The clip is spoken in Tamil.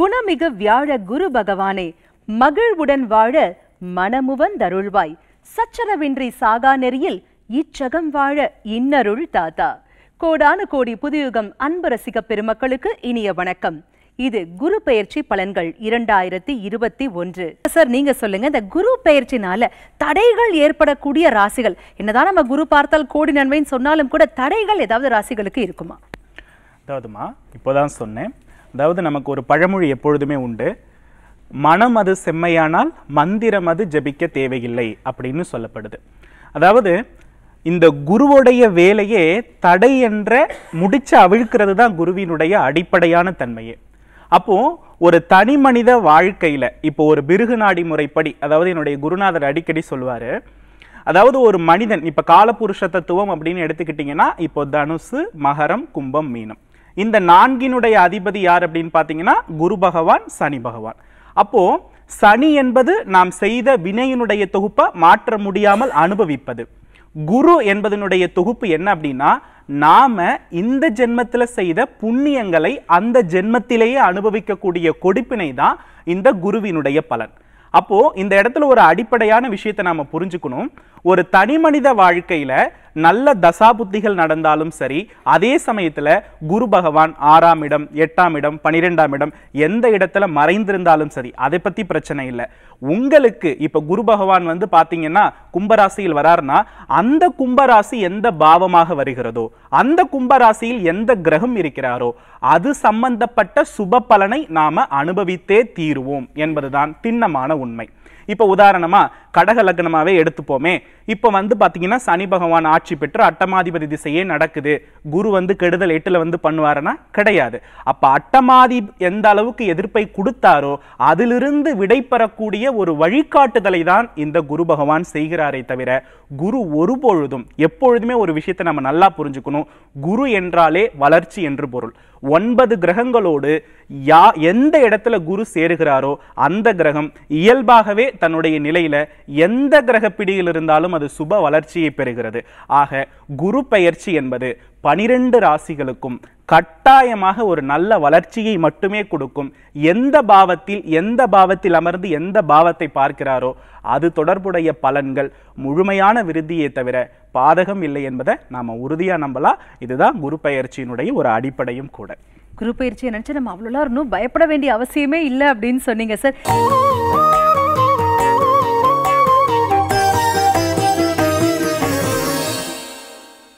குணமிகு வியாழ குரு பகவானே மகிழ்வுடன் வாழ மனமுவன் தருள்வாய் சச்சரவின்றி சாகா நெறியில் இச்சகம் வாழ இன்னருள் தாத்தா கோடான கோடி புதியுகம் அன்பரசிக பெருமக்களுக்கு இனிய வணக்கம் இது குரு பெயர்ச்சி பலன்கள் இரண்டாயிரத்தி இருபத்தி ஒன்று சார் நீங்க சொல்லுங்க இந்த குரு பெயர்ச்சினால தடைகள் ஏற்படக்கூடிய ராசிகள் என்னதான் நம்ம குரு பார்த்தால் கோடி நன்மைன்னு சொன்னாலும் கூட தடைகள் ஏதாவது ராசிகளுக்கு இருக்குமா அதாவதுமா இப்போதான் சொன்னேன் அதாவது நமக்கு ஒரு பழமொழி எப்பொழுதுமே உண்டு மனம் அது செம்மையானால் மந்திரம் அது ஜபிக்க தேவையில்லை அப்படின்னு சொல்லப்படுது அதாவது இந்த குருவோடைய வேலையே தடை என்ற முடிச்ச அவிழ்க்கிறது தான் குருவினுடைய அடிப்படையான தன்மையே அப்போ ஒரு தனி மனித வாழ்க்கையில் இப்போ ஒரு பிருகு நாடி முறைப்படி அதாவது என்னுடைய குருநாதர் அடிக்கடி சொல்வாரு அதாவது ஒரு மனிதன் இப்போ காலபுருஷ தத்துவம் அப்படின்னு எடுத்துக்கிட்டீங்கன்னா இப்போ தனுசு மகரம் கும்பம் மீனம் இந்த நான்கினுடைய அதிபதி யார் அப்படின்னு பார்த்தீங்கன்னா குரு பகவான் சனி பகவான் அப்போ சனி என்பது நாம் செய்த வினையினுடைய தொகுப்பை மாற்ற முடியாமல் அனுபவிப்பது குரு என்பதனுடைய தொகுப்பு என்ன அப்படின்னா நாம இந்த ஜென்மத்தில் செய்த புண்ணியங்களை அந்த ஜென்மத்திலேயே அனுபவிக்கக்கூடிய கொடுப்பினை தான் இந்த குருவினுடைய பலன் அப்போ இந்த இடத்துல ஒரு அடிப்படையான விஷயத்தை நாம புரிஞ்சுக்கணும் ஒரு தனி மனித வாழ்க்கையில நல்ல தசாபுத்திகள் நடந்தாலும் சரி அதே சமயத்தில் குரு பகவான் ஆறாம் இடம் எட்டாம் இடம் பனிரெண்டாம் இடம் எந்த இடத்துல மறைந்திருந்தாலும் சரி அதை பற்றி பிரச்சனை இல்லை உங்களுக்கு இப்போ குரு பகவான் வந்து பார்த்தீங்கன்னா கும்பராசியில் வராருன்னா அந்த கும்பராசி எந்த பாவமாக வருகிறதோ அந்த கும்பராசியில் எந்த கிரகம் இருக்கிறாரோ அது சம்பந்தப்பட்ட சுப பலனை நாம் அனுபவித்தே தீருவோம் என்பதுதான் திண்ணமான உண்மை இப்போ உதாரணமாக கடக லக்னமாகவே எடுத்துப்போமே இப்போ வந்து பார்த்தீங்கன்னா சனி பகவான் ஆட்சி பெற்று அட்டமாதிபதி திசையே நடக்குது குரு வந்து கெடுதல் எட்டில் வந்து பண்ணுவாருன்னா கிடையாது அப்போ அட்டமாதி எந்த அளவுக்கு எதிர்ப்பை கொடுத்தாரோ அதிலிருந்து விடை பெறக்கூடிய ஒரு வழிகாட்டுதலை தான் இந்த குரு பகவான் செய்கிறாரே தவிர குரு ஒருபொழுதும் எப்பொழுதுமே ஒரு விஷயத்தை நம்ம நல்லா புரிஞ்சுக்கணும் குரு என்றாலே வளர்ச்சி என்று பொருள் ஒன்பது கிரகங்களோடு யா எந்த இடத்துல குரு சேருகிறாரோ அந்த கிரகம் இயல்பாகவே தன்னுடைய நிலையில எந்த கிரக பிடியில் இருந்தாலும் அது சுப வளர்ச்சியை பெறுகிறது ஆக குரு பெயர்ச்சி என்பது பனிரெண்டு ராசிகளுக்கும் கட்டாயமாக ஒரு நல்ல வளர்ச்சியை மட்டுமே கொடுக்கும் எந்த பாவத்தில் எந்த பாவத்தில் அமர்ந்து எந்த பாவத்தை பார்க்கிறாரோ அது தொடர்புடைய பலன்கள் முழுமையான விருத்தியை தவிர பாதகம் இல்லை என்பதை நாம் உறுதியாக நம்பலாம் இதுதான் குரு பயிற்சியினுடைய ஒரு அடிப்படையும் கூட குரு பயிற்சியை நினச்சி நம்ம அவ்வளோலாம் இன்னும் பயப்பட வேண்டிய அவசியமே இல்லை அப்படின்னு சொன்னீங்க சார்